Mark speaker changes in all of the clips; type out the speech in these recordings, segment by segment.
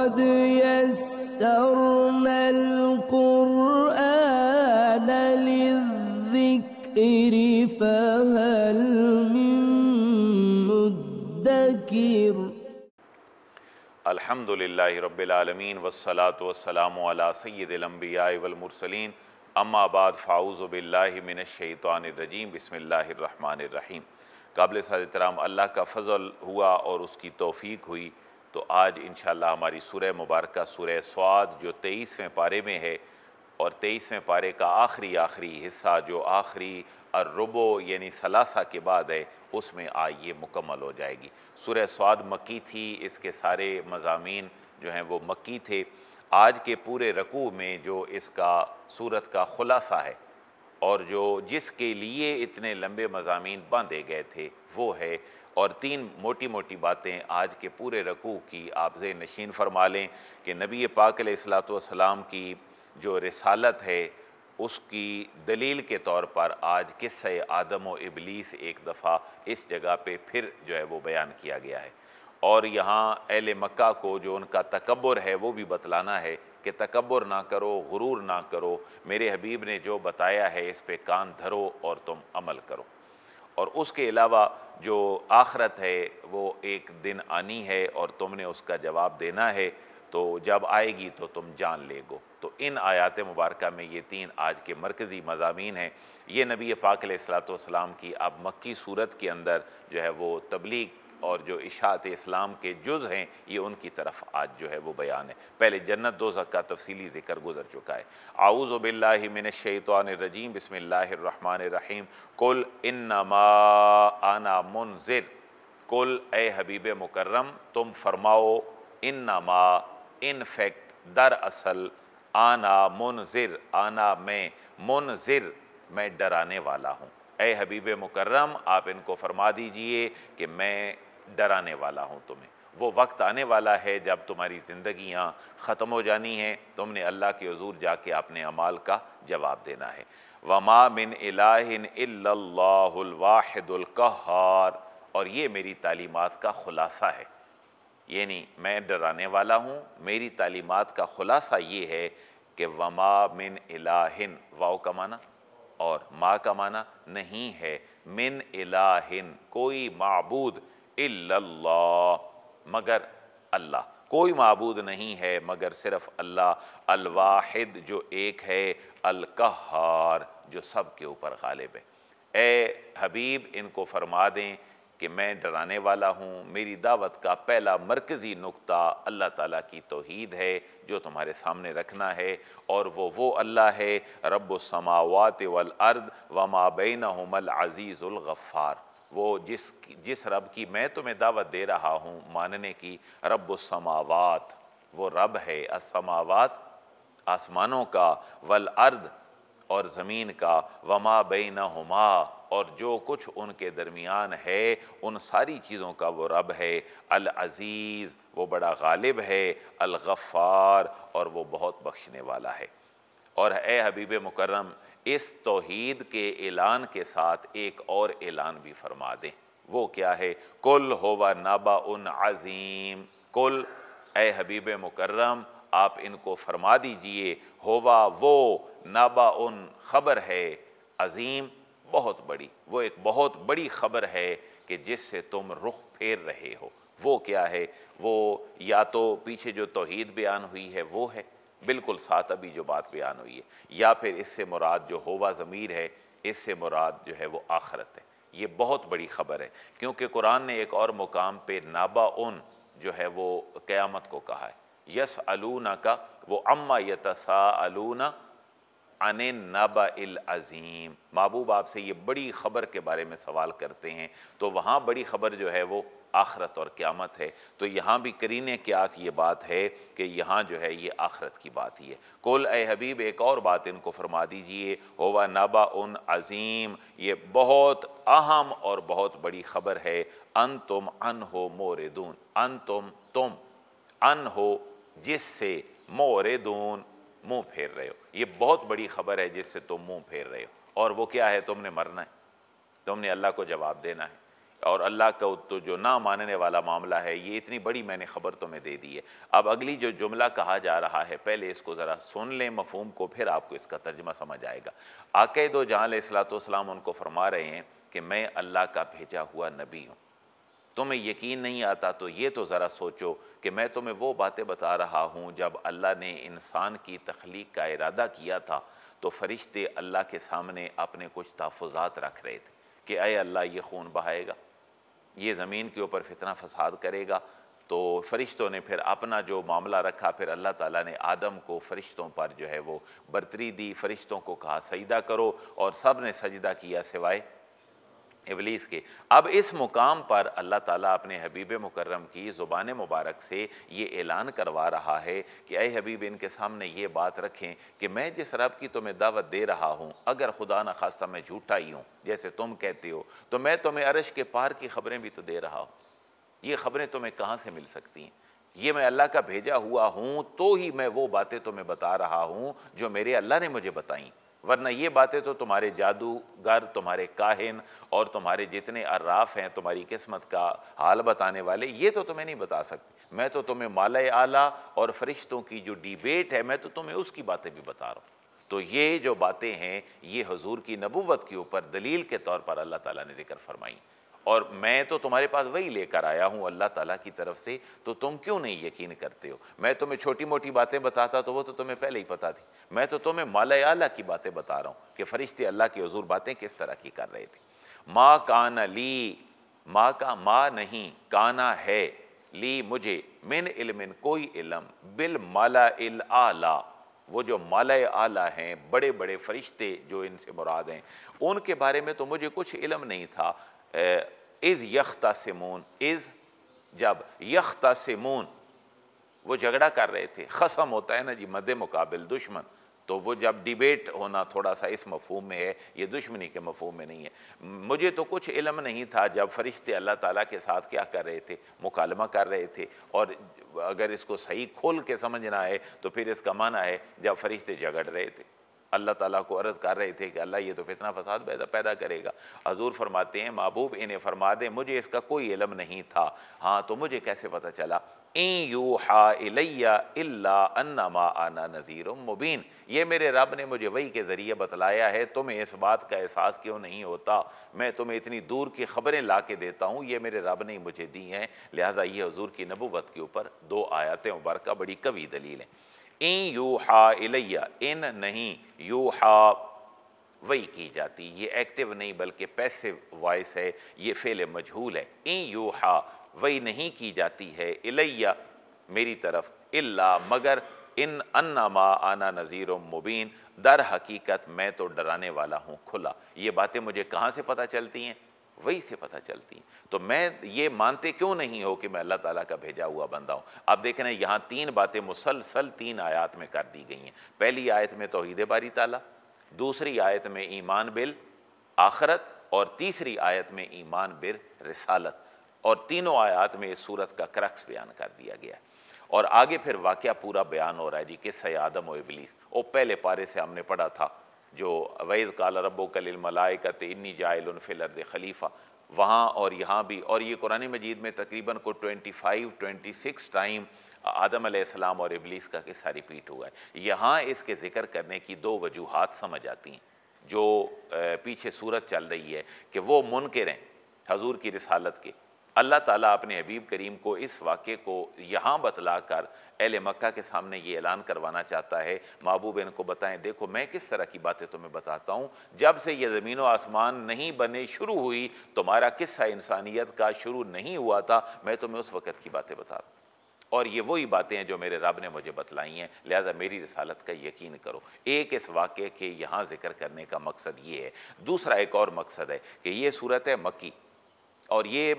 Speaker 1: قد يسرنا القرآن للذكر فهل من مدكر الحمد لله رب العالمين والصلاة والسلام على سيد الأنبياء والمرسلين अम्मा बाद फ़ाउज़ बिल्लाशानरजीम बसमीम काबिल साज तराम अल्लाह का फ़ज़ल हुआ और उसकी तोफ़ी हुई तो आज इन हमारी सुरह मुबारक सुरह स्वाद जो तेईसवें पारे में है और तेईसवें पारे का आखिरी आखिरी हिस्सा जो आखिरी रुबो यानी सलासा के बाद है उसमें आज ये मुकम्मल हो जाएगी सुरह स्वाद मक्की थी इसके सारे मजामी जो हैं वो मक्की थे आज के पूरे रकू में जो इसका सूरत का खुलासा है और जो जिसके लिए इतने लंबे मजामी बांधे गए थे वो है और तीन मोटी मोटी बातें आज के पूरे रकू की आप ज़े नशीन फरमा लें कि नबी पाक सलाम की जो रसालत है उसकी दलील के तौर पर आज किस्से आदम व इबलीस एक दफ़ा इस जगह पे फिर जो है वो बयान किया गया है और यहाँ अहल मक्का को जो उनका तकबर है वो भी बतलाना है कि तकबर ना करो गुरूर ना करो मेरे हबीब ने जो बताया है इस पे कान धरो और तुम अमल करो और उसके अलावा जो आखरत है वो एक दिन आनी है और तुमने उसका जवाब देना है तो जब आएगी तो तुम जान लेगो तो इन आयात मुबारक में ये तीन आज के मरकज़ी मजामी हैं ये नबी पाक की अब मक्की सूरत के अंदर जो है वो तबलीग और जो इशात इस्लाम के जुज़ हैं ये उनकी तरफ आज जो है वो बयान है पहले जन्नत दो का तफसीली जिक्र गुजर चुका है आऊज़ बिल्लिन शैतान रजीम बसमान रहीम कुल इन्नमा आना मुनजिर कुल ए हबीब मुकर्रम तुम फरमाओ इन्नमा इनफेक्ट दरअसल आना मुनजिर आना मैं मुनजिर मैं डराने वाला हूँ ए हबीब मुकर्रम आप इनको फरमा दीजिए कि मैं डराने वाला हूँ तुम्हें वो वक्त आने वाला है जब तुम्हारी ज़िंदियाँ ख़त्म हो जानी हैं तुमने अल्लाह के हजूर जाके अपने अमाल का जवाब देना है वमा मिन इलाहिनवाहिदुल्कहार और ये मेरी तालीमत का ख़ुलासा है यानी मैं डराने वाला हूँ मेरी तालीमत का ख़ुलासा ये है कि वमा बिन अलाहन वाओ का माना और माँ का माना नहीं है मिन अलाहन कोई मबूद इल्लल्लाह मगर अल्लाह कोई मबूद नहीं है मगर सिर्फ अल्लाह अलवाहिद जो एक है अलकहार जो सब के ऊपर गालिब है ए हबीब इनको फरमा दें कि मैं डराने वाला हूँ मेरी दावत का पहला मरकज़ी नुक्ता अल्लाह ताला की तोहीद है जो तुम्हारे सामने रखना है और वो वो अल्लाह है रब्बुलसमावात वल अर्द व माबैन अज़ीज़ुल अज़ीज़ुलगफ़ार वो जिस जिस रब की मैं तुम्हें दावत दे रहा हूँ मानने की रब समावात वो रब है असमावात आसमानों का वल अर्द और ज़मीन का वमा बे हुमा और जो कुछ उनके दरमियान है उन सारी चीज़ों का वो रब है अल अज़ीज़ वो बड़ा गालिब है अलगफ़ार और वो बहुत बख्शने वाला है और ए हबीब मुकर्रम इस तोहीद के ऐलान के साथ एक और ऐलान भी फरमा दें वो क्या है कुल होवा नाबा उन अज़ीम कुल ए हबीब मुकर्रम आप इनको फरमा दीजिए होवा वो नाबा उन खबर है अज़ीम बहुत बड़ी वो एक बहुत बड़ी खबर है कि जिससे तुम रुख फेर रहे हो वो क्या है वो या तो पीछे जो तोहीद बयान हुई है वो है बिल्कुल साथ अभी जो बात बयान हुई है या फिर इससे मुराद जो होवा ज़मीर है इससे मुराद जो है वो आखरत है ये बहुत बड़ी खबर है क्योंकि कुरान ने एक और मुकाम पे नाबा उन जो है वो क़्यामत को कहा है यस अलूना का वो अम्मा यतसा अलूना अन नब अज़ीम महबूब आपसे ये बड़ी ख़बर के बारे में सवाल करते हैं तो वहाँ बड़ी ख़बर जो है वो आखरत और क़्यामत है तो यहाँ भी करीने क्यास ये बात है कि यहाँ जो है ये आखरत की बात ही है कुल ए हबीब एक और बात इनको फरमा दीजिए होवा नबा उन अज़ीम ये बहुत अहम और बहुत बड़ी ख़बर है अन तुम अन हो मोरे दून अन तुम तुम अन हो जिससे दून मुंह फेर रहे हो ये बहुत बड़ी खबर है जिससे तुम मुंह फेर रहे हो और वो क्या है तुमने मरना है तुमने अल्लाह को जवाब देना है और अल्लाह का तो जो ना मानने वाला मामला है ये इतनी बड़ी मैंने खबर तुम्हें दे दी है अब अगली जो जुमला कहा जा रहा है पहले इसको ज़रा सुन लें मफहम को फिर आपको इसका तर्जमा समझ आएगा आकेद जहाँ सलात उनको फरमा रहे हैं कि मैं अल्लाह का भेजा हुआ नबी हूँ तुम्हें यकीन नहीं आता तो ये तो ज़रा सोचो कि मैं तुम्हें वो बातें बता रहा हूँ जब अल्लाह ने इंसान की तख्लीक का इरादा किया था तो फरिश्ते अल्लाह के सामने अपने कुछ तहफ़ात रख रहे थे कि अय अल्लाह ये खून बहाएगा ये ज़मीन के ऊपर फितना फसाद करेगा तो फ़रिश्तों ने फिर अपना जो मामला रखा फिर अल्लाह ताला ने आदम को फ़रिश्तों पर जो है वो बरतरी दी फ़रिश्तों को कहा सजदा करो और सब ने सजदा किया सिवाय इबलीस के अब इस मुकाम पर अल्लाह ताला अपने हबीब मुकर्रम की ज़ुबान मुबारक से ये ऐलान करवा रहा है कि अय हबीब इनके सामने ये बात रखें कि मैं जिस रब की तुम्हें दावत दे रहा हूँ अगर खुदा न खास्ता मैं झूठा ही हूँ जैसे तुम कहते हो तो मैं तुम्हें अरश के पार की खबरें भी तो दे रहा हूँ ये खबरें तुम्हें कहाँ से मिल सकती हैं ये मैं अल्लाह का भेजा हुआ हूँ तो ही मैं वो बातें तुम्हें बता रहा हूँ जो मेरे अल्लाह ने मुझे बताई वरना ये बातें तो तुम्हारे जादूगर तुम्हारे काहिन और तुम्हारे जितने अर्राफ हैं तुम्हारी किस्मत का हाल बताने वाले ये तो तुम्हें नहीं बता सकते मैं तो तुम्हें माला आला और फरिश्तों की जो डिबेट है मैं तो तुम्हें उसकी बातें भी बता रहा हूँ तो ये जो बातें हैं ये हजूर की नबूवत के ऊपर दलील के तौर पर अल्लाह तला ने जिक्र फरमाई और मैं तो तुम्हारे पास वही लेकर आया हूँ अल्लाह ताला की तरफ से तो तुम क्यों नहीं यकीन करते हो मैं तुम्हें छोटी मोटी बातें बताता तो वो तो तुम्हें पहले ही पता थी मैं तो तुम्हें माला आला की बातें बता रहा हूँ कि फरिश्ते अल्लाह की हजूर बातें किस तरह की कर रहे थे माँ कान ली माँ का माँ नहीं काना है ली मुझे मिन इलमिन कोई इलम बिल माला इल आला वो जो माला आला हैं बड़े बड़े फरिश्ते जो इनसे मुराद हैं उनके बारे में तो मुझे कुछ इलम नहीं था इज़ यख्ता मून इज़ जब यख्ता मून वो झगड़ा कर रहे थे खसम होता है ना जी मद मुकाबिल दुश्मन तो वो जब डिबेट होना थोड़ा सा इस मफहम में है ये दुश्मनी के मफहम में नहीं है मुझे तो कुछ इलम नहीं था जब फरिश्ते अल्लाह ताला के साथ क्या कर रहे थे मुकालमा कर रहे थे और अगर इसको सही खोल के समझना है तो फिर इसका माना है जब फरिश्ते झगड़ रहे थे अल्लाह ताला को अर्ज़ कर रहे थे कि अल्लाह ये तो फितना फसाद पैदा पैदा करेगा हजूर फरमाते हैं महबूब इन्हें फरमा दें मुझे इसका कोई इलम नहीं था हाँ तो मुझे कैसे पता चला ए यू हा इलैया इल्ला अन्नमा आना नज़ीर मुबीन ये मेरे रब ने मुझे वही के ज़रिए बतलाया है तुम्हें इस बात का एहसास क्यों नहीं होता मैं तुम्हें इतनी दूर की खबरें ला के देता हूँ ये मेरे रब ने मुझे दी हैं लिहाजा ये हजूर की नबूवत के ऊपर दो आयातें मुबारक बड़ी कवी दलील हैं इन यू हा इलैया इन नहीं यू हा वही की जाती ये एक्टिव नहीं बल्कि पैसिव वॉइस है ये फेल मजहूल है इन यू हा वही नहीं की जाती है इलैया मेरी तरफ इल्ला मगर इन अन्नामा आना नज़ीर मुबीन दर हकीकत मैं तो डराने वाला हूँ खुला ये बातें मुझे कहाँ से पता चलती हैं वही से पता चलती तो मैं ये मानते क्यों नहीं हो कि मैं अल्लाह ताला का भेजा हुआ बंदा हूँ आप देख रहे हैं यहाँ तीन बातें मुसलसल तीन आयत में कर दी गई हैं पहली आयत में तोहद बारी ताला दूसरी आयत में ईमान बिल आखरत और तीसरी आयत में ईमान बिर रिसालत और तीनों आयात में इस सूरत का क्रक्स बयान कर दिया गया है और आगे फिर वाक़ पूरा बयान हो रहा है जी किस सयादम आदम और इबलीस ओ पहले पारे से हमने पढ़ा था जो अवैध काल रबो कलिल मलाइकत इन्नी दे खलीफ़ा वहाँ और यहाँ भी और ये कुरान मजीद में तकरीबन को 25 26 टाइम आदम आसमाम और इबलीस का किस्सा रिपीट हुआ है यहाँ इसके ज़िक्र करने की दो वजूहत समझ आती हैं जो पीछे सूरत चल रही है कि वो मुनकर हैं हजूर की रसालत के अल्लाह ताला अपने हबीब करीम को इस वाक्य को यहाँ बतला कर अहल मक् के सामने ये ऐलान करवाना चाहता है महबूब इनको बताएं देखो मैं किस तरह की बातें तुम्हें बताता हूँ जब से ये ज़मीन व आसमान नहीं बने शुरू हुई तुम्हारा किस्सा इंसानियत का शुरू नहीं हुआ था मैं तुम्हें उस वक़्त की बातें बता रहा और ये वही बातें हैं जो मेरे रब ने मुझे बतलाई हैं लिहाजा मेरी रसालत का यकीन करो एक इस वाक़े के यहाँ ज़िक्र करने का मकसद ये है दूसरा एक और मकसद है कि ये सूरत है मक्की और ये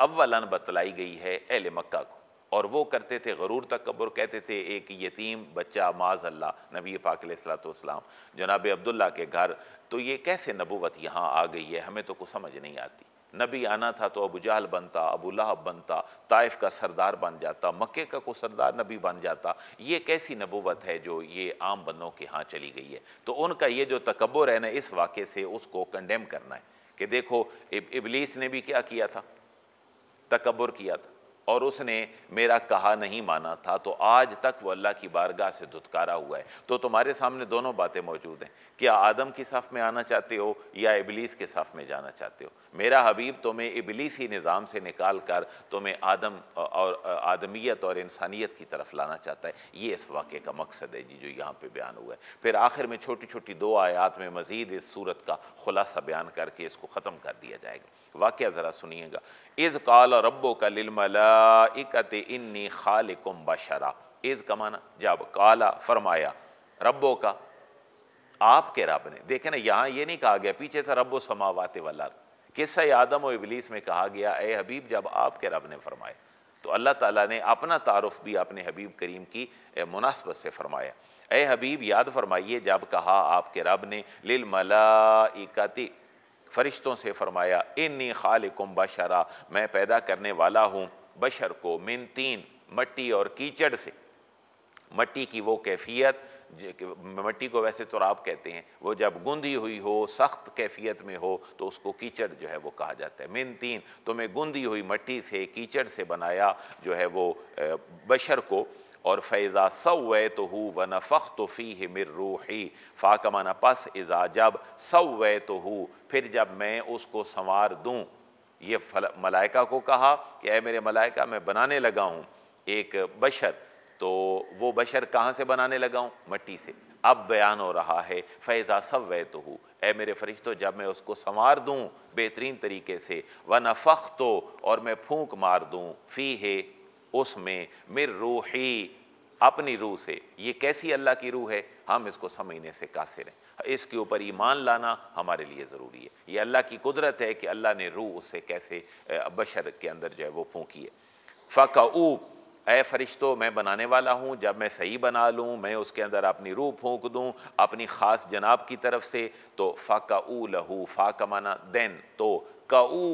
Speaker 1: अवला बतलाई गई है एल मक्का को और वो करते थे गरूर तकबर कहते थे एक यतीम बच्चा माज अल्लाह नबी पाक जनाब अब्दुल्ला के घर तो ये कैसे नबूवत यहाँ आ गई है हमें तो कुछ समझ नहीं आती नबी आना था तो अबू जहल बनता अबू लहब बनता ताइफ का सरदार बन जाता मक्के का को सरदार नबी बन जाता ये कैसी नबूवत है जो ये आम बंदों के यहाँ चली गई है तो उनका ये जो तकबर है ना इस वाक़े से उसको कंडेम करना है कि देखो इब, इबलीस ने भी क्या किया था तकबर किया था और उसने मेरा कहा नहीं माना था तो आज तक वो अल्लाह की बारगाह से धुतकारा हुआ है तो तुम्हारे सामने दोनों बातें मौजूद हैं क्या आदम की सफ़ में आना चाहते हो या इबलीस के सफ़ में जाना चाहते हो मेरा हबीब तुम्हें इबलीसी निज़ाम से निकाल कर तुम्हें आदम और आदमियत और इंसानियत की तरफ लाना चाहता है ये इस वाक़े का मकसद है जी जो यहाँ पर बयान हुआ है फिर आखिर में छोटी छोटी दो आयात में मज़ीद इस सूरत का खुलासा बयान करके इसको ख़त्म कर दिया जाएगा वाक़ ज़रा सुनिएगा इज़ काल रबो का लिलमला मलाइकत इन्नी खालिकुम बशरा इज़ कमाना जब काला फरमाया रबो का आपके रब ने देखे ना यहाँ ये नहीं कहा गया पीछे था रबो समावात वल्ल किस्सा आदम और इबलीस में कहा गया ए हबीब जब आपके रब ने फरमाया तो अल्लाह ताला ने अपना तारुफ भी अपने हबीब करीम की मुनासबत से फरमाया ए हबीब याद फरमाइए जब कहा आपके रब ने लिल मलाइकती फ़रिश्तों से फरमाया इन्नी खालिकुम बशरा मैं पैदा करने वाला हूँ बशर को मिन तीन मट्टी और कीचड़ से मट्टी की वो कैफियत मट्टी को वैसे तो आप कहते हैं वो जब गुंदी हुई हो सख्त कैफियत में हो तो उसको कीचड़ जो है वो कहा जाता है मिन तीन तो मैं गुंदी हुई मट्टी से कीचड़ से बनाया जो है वो बशर को और फैज़ा वे तो हु व नफ़ख तो फ़ी है मिर रूही न पस इज़ा जब वे तो हु फिर जब मैं उसको संवार दूँ ये फल मलाइका को कहा कि अ मेरे मलाइका मैं बनाने लगा हूँ एक बशर तो वो बशर कहाँ से बनाने लगा हूँ मट्टी से अब बयान हो रहा है फ़ैज़ा सब वह तो हूँ ए मेरे फरिश्तों जब मैं उसको संवार दूँ बेहतरीन तरीके से व नफ़ तो और मैं फूंक मार दूँ फ़ी है उसमें मिर रूही अपनी रूह से ये कैसी अल्लाह की रूह है हम इसको समझने से कासिर हैं इसके ऊपर ईमान लाना हमारे लिए ज़रूरी है ये अल्लाह की कुदरत है कि अल्लाह ने रूह उससे कैसे बशर के अंदर जो है वो फूकी है फ़कूब ऐ फरिश्तों मैं बनाने वाला हूँ जब मैं सही बना लूँ मैं उसके अंदर अपनी रूह फूँक दूँ अपनी ख़ास जनाब की तरफ से तो फ़ाकू लहू फ़ा माना देन तो कऊ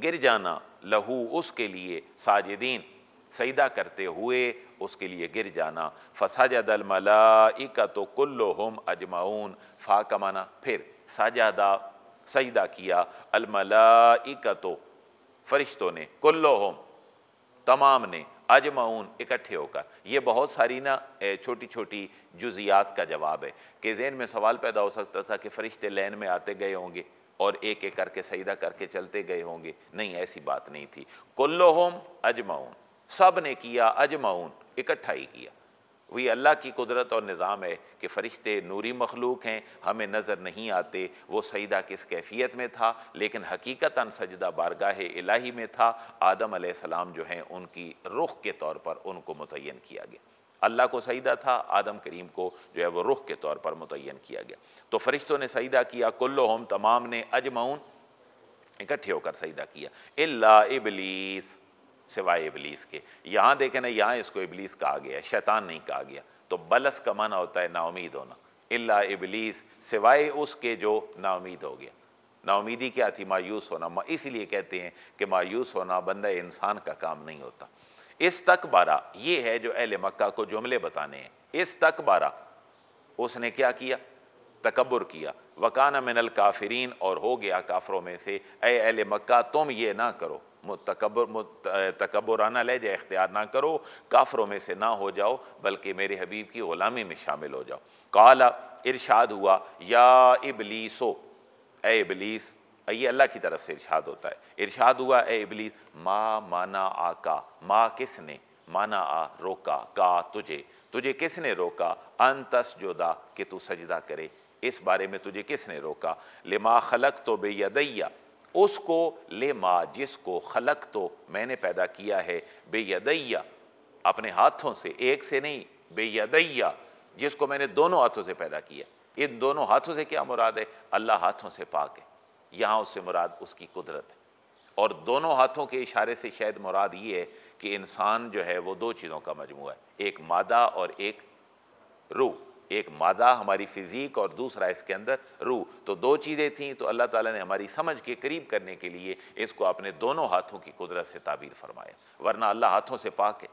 Speaker 1: गिर जाना लहू उसके लिए साजिदीन सईदा करते हुए उसके लिए गिर जाना फसाजदल मलाइका तो कुल्लो हम अजमाउन फ़ा का माना फिर साजादा सजदा किया अलमलाइका तो फरिश्तों ने कुल्लो हम तमाम ने अजमाउन इकट्ठे होकर ये बहुत सारी ना छोटी छोटी जुजियात का जवाब है कि जेन में सवाल पैदा हो सकता था कि फ़रिश्ते लैन में आते गए होंगे और एक एक करके सईदा करके चलते गए होंगे नहीं ऐसी बात नहीं थी होम अजमाउन सब ने किया अजमाउन इकट्ठा ही किया वही अल्लाह की कुदरत और निज़ाम है कि फ़रिश्ते नूरी मखलूक हैं हमें नज़र नहीं आते वो सईदा किस कैफियत में था लेकिन हकीकता सजदा बारगाह इलाही में था आदम सलाम जो हैं उनकी रुख के तौर पर उनको मुतन किया गया अल्लाह को सईदा था आदम करीम को जो है वो रुख के तौर पर मुतन किया गया तो फ़रिश्तों ने सईदा किया कुल्लो हम तमाम ने अजमाउन इकट्ठे होकर सईदा किया इल्ला इबलीस सिवाय इबलीस के यहाँ देखे ना यहाँ इसको इबलीस कहा गया शैतान नहीं कहा गया तो बलस का माना होता है नाउमीद होना इल्ला इबलीस सिवाय उसके जो नाउमीद हो गया नाउमीदी क्या थी मायूस होना इसीलिए कहते हैं कि मायूस होना बंदा इंसान का काम नहीं होता इस तक बारा ये है जो अहल मक्का को जुमले बताने हैं इस तक बारा उसने क्या किया तकबर किया वकाना मिनल काफरीन और हो गया काफरों में से अहल मक्का तुम ये ना करो तकबर तकबराना जाए इख्तियार ना करो काफरों में से ना हो जाओ बल्कि मेरे हबीब की ग़ुलामी में शामिल हो जाओ काला इरशाद हुआ या इबलीसो ए इबलीस ये अल्लाह की तरफ से इरशाद होता है इरशाद हुआ ए इबलीस माँ माना आ का माँ किसने माना आ रोका का तुझे तुझे किसने रोका अनतस जोदा कि तू सजदा करे इस बारे में तुझे किसने रोका लिमा खलक तो बेयदैया उसको ले मा जिसको खलक तो मैंने पैदा किया है बेयदैया अपने हाथों से एक से नहीं बेयदैया जिसको मैंने दोनों हाथों से पैदा किया इन दोनों हाथों से क्या मुराद है अल्लाह हाथों से पाक है यहाँ उससे मुराद उसकी कुदरत है और दोनों हाथों के इशारे से शायद मुराद ये है कि इंसान जो है वो दो चीज़ों का मजमू है एक मादा और एक रूह एक मादा हमारी फ़िज़ीक और दूसरा इसके अंदर रूह तो दो चीज़ें थीं तो अल्लाह ताला ने हमारी समझ के करीब करने के लिए इसको अपने दोनों हाथों की कुदरत से ताबीर फरमाया वरना अल्लाह हाथों से पाक है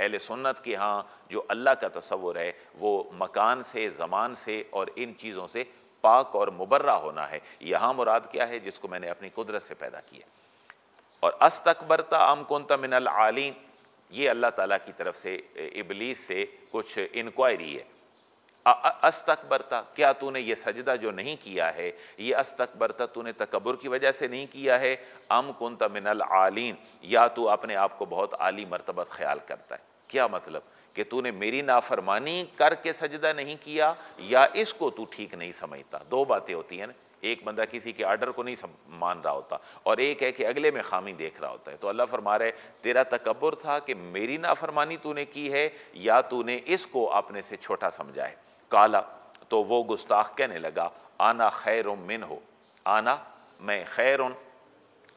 Speaker 1: अहल सुन्नत के यहाँ जो अल्लाह का तस्वुर है वो मकान से ज़मान से और इन चीज़ों से पाक और मुबर्रा होना है यहाँ मुराद क्या है जिसको मैंने अपनी कुदरत से पैदा किया और अस्तकबरता अम कौनता मिनल आलिन ये अल्लाह ताला की तरफ से इबलीस से कुछ इंक्वायरी है अस्तकबरता क्या तूने ये सजदा जो नहीं किया है ये अस्तकबरता तूने तकबर की वजह से नहीं किया है अम कुंत मिनल आलिन या तू अपने आप को बहुत आली मरतबत ख्याल करता है क्या मतलब कि तूने मेरी नाफरमानी करके सजदा नहीं किया या इसको तू ठीक नहीं समझता दो बातें होती हैं ना एक बंदा किसी के आर्डर को नहीं मान रहा होता और एक है कि अगले में खामी देख रहा होता है तो अल्लाह फरमा रहे तेरा तकबर था कि मेरी नाफरमानी तूने की है या तूने इसको अपने से छोटा समझा है काला तो वो गुस्ताख कहने लगा आना खैर मिन हो आना मैं खैर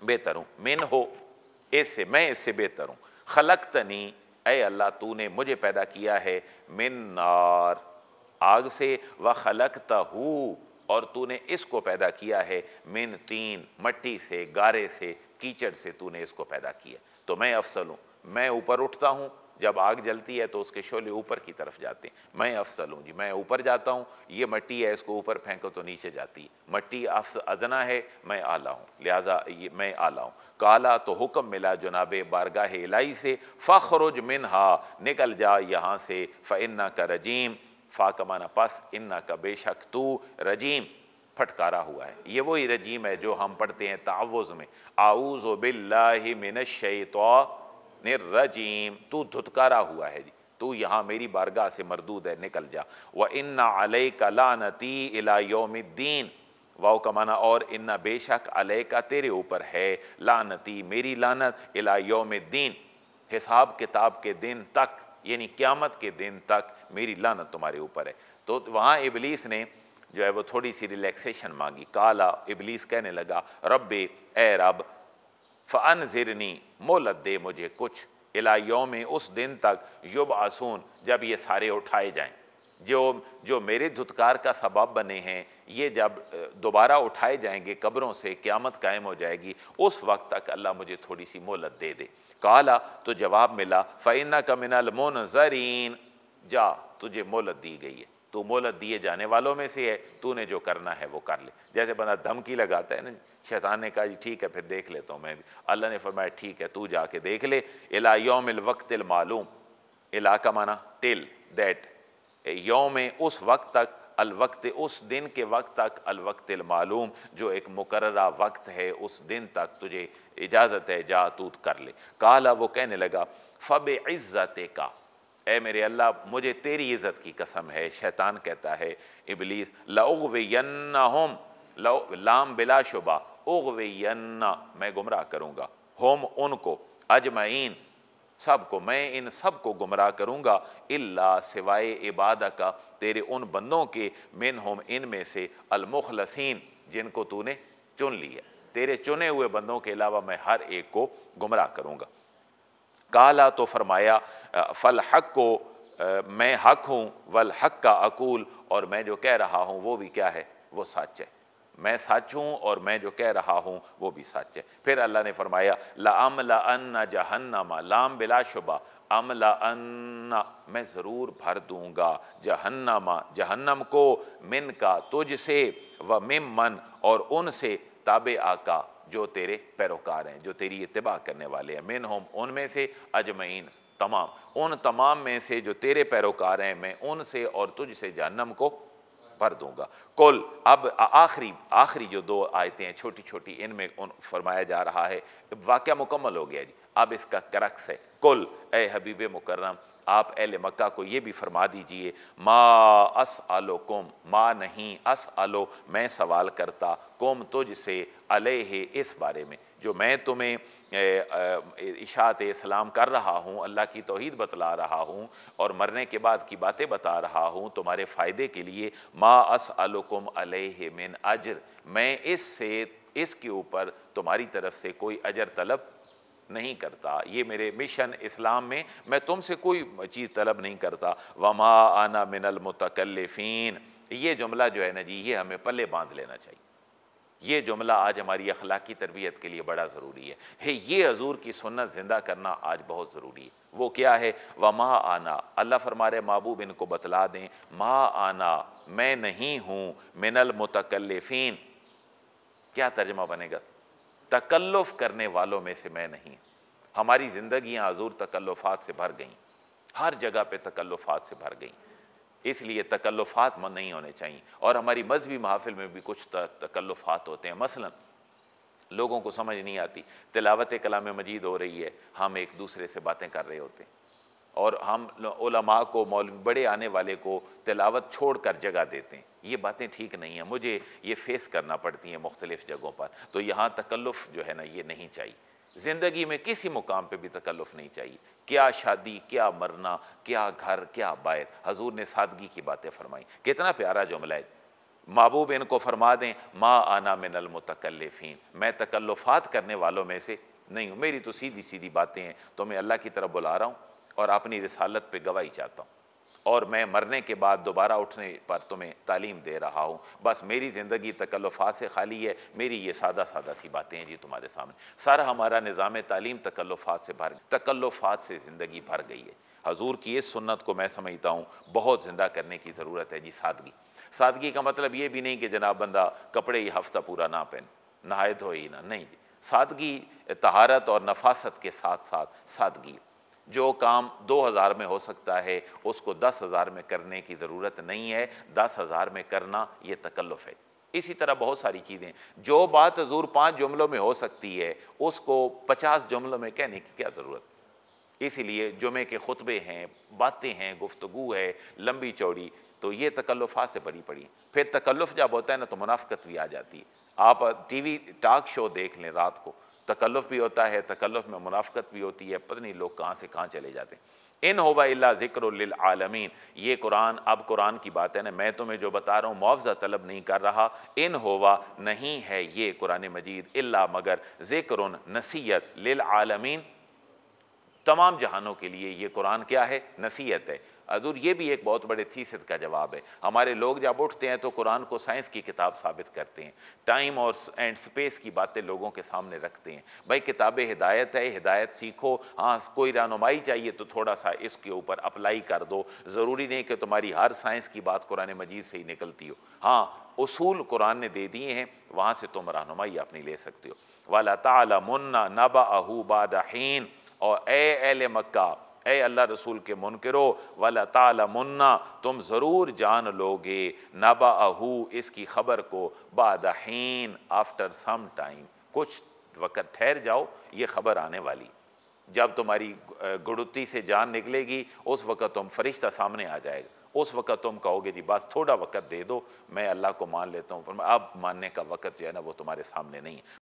Speaker 1: बेहतर हूँ मिन हो इससे मैं इससे बेहतर हूँ खलक तनी ए अल्लाह तू ने मुझे पैदा किया है मिन नार आग से व खलक तू और तूने इसको पैदा किया है मिन तीन मट्टी से गारे से कीचड़ से तूने इसको पैदा किया तो मैं अफसल हूँ मैं ऊपर उठता हूँ जब आग जलती है तो उसके शोले ऊपर की तरफ जाते हैं मैं अफसल हूँ जी मैं ऊपर जाता हूँ ये मट्टी है इसको ऊपर फेंको तो नीचे जाती है मट्टी अफस अदना है मैं आला हूँ लिहाजा ये मैं आला हूँ काला तो हुक्म मिला जनाब बारगाह इलाई से फ़खरुज हा निकल जा यहाँ से फ़ना का रजीम फ़ा कमाना पस इन्ना का बेशक तू रजीम फटकारा हुआ है ये वही रजीम है जो हम पढ़ते हैं तावज़ में आऊज़ बिल्ला मिन शैत रजीम तू धुतकारा हुआ है जी तू यहाँ मेरी बारगाह से मरदूद है निकल जा व इन्ना अलय का लानती इला योमद्दीन वाओ का माना और इन्ना बेशक अलय का तेरे ऊपर है लानती मेरी लानत अला योमद्दीन हिसाब किताब के दिन तक यानी क़्यामत के दिन तक मेरी लानत तुम्हारे ऊपर है तो वहाँ इबलीस ने जो है वो थोड़ी सी रिलैक्सेशन मांगी काला इबलीस कहने लगा रब्बे ए रब फ़न ज़िरनी मोलत दे मुझे कुछ इलायों में उस दिन तक युब आसून जब ये सारे उठाए जाएं जो जो मेरे धुतकार का सबब बने हैं ये जब दोबारा उठाए जाएंगे कब्रों से क़्यामत कायम हो जाएगी उस वक्त तक अल्लाह मुझे थोड़ी सी मोहलत दे दे काला तो जवाब मिला फ़ैना का मिनल मोन जरीन जा तुझे मोहलत दी गई है तो मोहलत दिए जाने वालों में से है तूने जो करना है वो कर ले जैसे बंदा धमकी लगाता है ना शैतान ने कहा जी ठीक है फिर देख लेता हूँ मैं अल्लाह ने फरमाया ठीक है तू जाके देख ले इला योम वक्त मालूम इला का माना टिल दैट योम उस वक्त तक अलवक्त उस दिन के वक्त तक अलवक्त मालूम जो एक मुकर्रा वक्त है उस दिन तक तुझे इजाज़त है जा तूत कर ले काला वो कहने लगा फ़ब इज़्ज़त का ए मेरे अल्लाह मुझे तेरी इज़्ज़त की कसम है शैतान कहता है इबलीस लउगवन्ना होम लव लाम बिला शुबा उगवन्ना मैं गुमराह करूँगा होम उनको अजमैन सबको मैं इन सब को गुमराह करूँगा इल्ला सिवाय इबादा का तेरे उन बंदों के मिन होम इन में से अलमुखलसिन जिनको तूने चुन लिया तेरे चुने हुए बंदों के अलावा मैं हर एक को गुमराह करूँगा काला तो फरमाया फ़ल हक को मैं हक हूँ वल हक का अकूल और मैं जो कह रहा हूँ वो भी क्या है वो सच है मैं सच हूँ और मैं जो कह रहा हूँ वो भी सच है फिर अल्लाह ने फरमाया लाम ला अन्ना जहन्नमा लाम बिला शुबा अम ला मैं ज़रूर भर दूँगा जहन्नमा जहन्नम को मिन का तुझ से व मिम मन और उन से ताबे आका जो तेरे पैरोकार हैं जो तेरी इतबा करने वाले हैं मिन होम उनमें से अजमैन तमाम उन तमाम में से जो तेरे पैरोकार हैं मैं उनसे और तुझसे जहनम को भर दूंगा कुल अब आखिरी आखिरी जो दो आयतें हैं छोटी छोटी इनमें उन फरमाया जा रहा है वाक्य मुकम्मल हो गया जी अब इसका करक्स है कुल ए हबीब मुकर्रम आप अहल मक्का को ये भी फरमा दीजिए मा अस आलो कोम मा नहीं अस आलो मैं सवाल करता कोम तुझसे अलह इस बारे में जो मैं तुम्हें इशात इस्लाम कर रहा हूँ अल्लाह की तोहद बतला रहा हूँ और मरने के बाद की बातें बता रहा हूँ तुम्हारे फ़ायदे के लिए मा अस अलकुम अलह मिन अजर मैं इससे इसके ऊपर तुम्हारी तरफ से कोई अजर तलब नहीं करता ये मेरे मिशन इस्लाम में मैं तुमसे कोई चीज़ तलब नहीं करता वमा आना मिनल मुतकलफ़ीन ये जुमला जो है ना जी ये हमें पल्ले बांध लेना चाहिए ये जुमला आज हमारी अखलाकी तरबियत के लिए बड़ा ज़रूरी है हे ये हजूर की सुन्नत ज़िंदा करना आज बहुत ज़रूरी है वो क्या है व माँ आना अल्लाह फरमारे महबूब इनको बतला दें माँ आना मैं नहीं हूँ मिनल मुतकलफ़ीन क्या तर्जमा बनेगा तकल्लुफ़ करने वालों में से मैं नहीं हमारी ज़िंदगियाँ हजूर तकल्लुफ़ात से भर गईं हर जगह पे तकल्लुफ़ात से भर गईं इसलिए तकल्लुफ़ात मन नहीं होने चाहिए और हमारी मजहबी महाफिल में भी कुछ तकल्लुफ़ात होते हैं मसलन लोगों को समझ नहीं आती तिलावत कलाम मजीद हो रही है हम एक दूसरे से बातें कर रहे होते हैं और हम ओलमा को मौल बड़े आने वाले को तिलावत छोड़ कर जगह देते हैं ये बातें ठीक नहीं हैं मुझे ये फेस करना पड़ती हैं मुख्तलिफ़ जगहों पर तो यहाँ तकल्लुफ़ जो है ना ये नहीं चाहिए ज़िंदगी में किसी मुकाम पर भी तकल्लुफ़ नहीं चाहिए क्या शादी क्या मरना क्या घर क्या बायर हजूर ने सादगी की बातें फरमाईं कितना प्यारा जुमला है महबूब इनको फरमा दें माँ आना में नलमतकल्लफ़ीन मैं तकल्लुफ़ात करने वालों में से नहीं हूँ मेरी तो सीधी सीधी बातें हैं तो मैं अल्लाह की तरफ बुला रहा हूँ और अपनी रिसालत पे गवाही चाहता हूँ और मैं मरने के बाद दोबारा उठने पर तुम्हें तालीम दे रहा हूँ बस मेरी ज़िंदगी तकल्लुफ़ात से खाली है मेरी ये सादा सादा सी बातें हैं जी तुम्हारे सामने सारा हमारा निज़ाम तालीम तकल्लुफ़ात से भर तकल्लुफ़ात से ज़िंदगी भर गई है हजूर की इस सुन्नत को मैं समझता हूँ बहुत ज़िंदा करने की ज़रूरत है जी सादगी सादगी का मतलब ये भी नहीं कि जनाब बंदा कपड़े ही हफ्ता पूरा ना पहने नहाए धोए ही ना नहीं सादगी तहारत और नफासत के साथ साथ सादगी जो काम 2000 में हो सकता है उसको 10000 में करने की ज़रूरत नहीं है 10000 में करना ये तकल्लफ़ है इसी तरह बहुत सारी चीज़ें जो बात हजूर पाँच जुमलों में हो सकती है उसको पचास जुमलों में कहने की क्या ज़रूरत इसीलिए जुमे के खुतबे हैं बातें हैं गुफ्तु है लंबी चौड़ी तो ये तकल्लुफात से भरी पड़ी फिर तकल्लुफ़ जब होता है ना तो मुनाफ्त भी आ जाती है आप टी वी टाक शो देख लें रात को तकल्लुफ़ भी होता है तकल्लुफ़ में मुनाफ़त भी होती है पता नहीं लोग कहाँ से कहाँ चले जाते हैं इन होवा अल्ला ज़िक्र आलमीन ये कुरान अब कुरान की बात है ना मैं तुम्हें जो बता रहा हूँ मुआवजा तलब नहीं कर रहा इन होवा नहीं है ये कुरान मजीद अल्ला मगर ज़िक्र नसीहत आलमीन तमाम जहानों के लिए ये कुरान क्या है नसीहत है हजूर ये भी एक बहुत बड़े थीसिस का जवाब है हमारे लोग जब उठते हैं तो कुरान को साइंस की किताब साबित करते हैं टाइम और एंड स्पेस की बातें लोगों के सामने रखते हैं भाई किताबें हिदायत है हिदायत सीखो हाँ कोई रहनुमाई चाहिए तो थोड़ा सा इसके ऊपर अप्लाई कर दो ज़रूरी नहीं कि तुम्हारी हर साइंस की बात कुरान मजीद से ही निकलती हो हाँ उसूल कुरान ने दे दिए हैं वहाँ से तुम रहनुमाई अपनी ले सकते हो वाला तला मुन्ना नबा अहू बादहीन और ए एल मक्का ए अल्लाह रसूल के मुनकरो वाला ताला मुन्ना तुम ज़रूर जान लोगे नबा आहू इसकी खबर को बादहीन आफ्टर सम टाइम कुछ वक़्त ठहर जाओ ये खबर आने वाली जब तुम्हारी गुड़ती से जान निकलेगी उस वक़्त तुम फरिश्ता सामने आ जाएगा उस वक़्त तुम कहोगे जी बस थोड़ा वक़्त दे दो मैं अल्लाह को मान लेता हूँ पर अब मानने का वक़्त जो है ना वो तुम्हारे सामने नहीं है